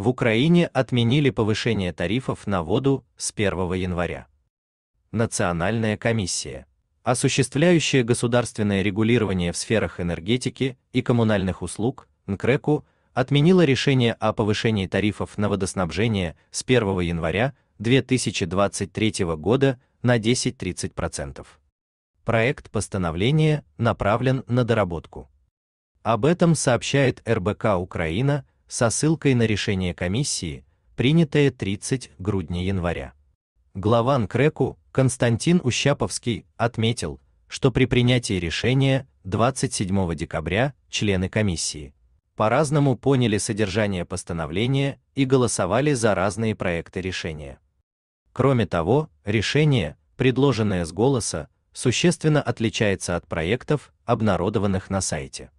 В Украине отменили повышение тарифов на воду с 1 января. Национальная комиссия, осуществляющая государственное регулирование в сферах энергетики и коммунальных услуг, НКРЭКу, отменила решение о повышении тарифов на водоснабжение с 1 января 2023 года на 10-30%. Проект постановления направлен на доработку. Об этом сообщает РБК Украина со ссылкой на решение комиссии, принятое 30 грудня-января. Глава НКРЭКу Константин Ущаповский отметил, что при принятии решения 27 декабря члены комиссии по-разному поняли содержание постановления и голосовали за разные проекты решения. Кроме того, решение, предложенное с голоса, существенно отличается от проектов, обнародованных на сайте.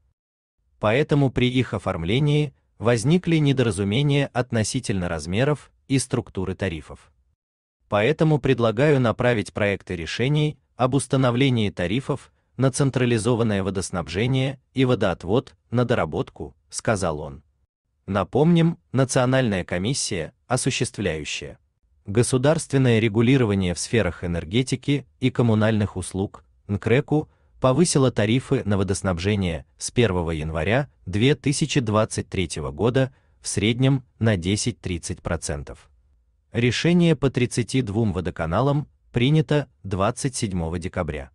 Поэтому при их оформлении возникли недоразумения относительно размеров и структуры тарифов. Поэтому предлагаю направить проекты решений об установлении тарифов на централизованное водоснабжение и водоотвод на доработку, сказал он. Напомним, Национальная комиссия, осуществляющая государственное регулирование в сферах энергетики и коммунальных услуг, НКРЭКу, повысила тарифы на водоснабжение с 1 января 2023 года в среднем на 10-30%. Решение по 32 водоканалам принято 27 декабря.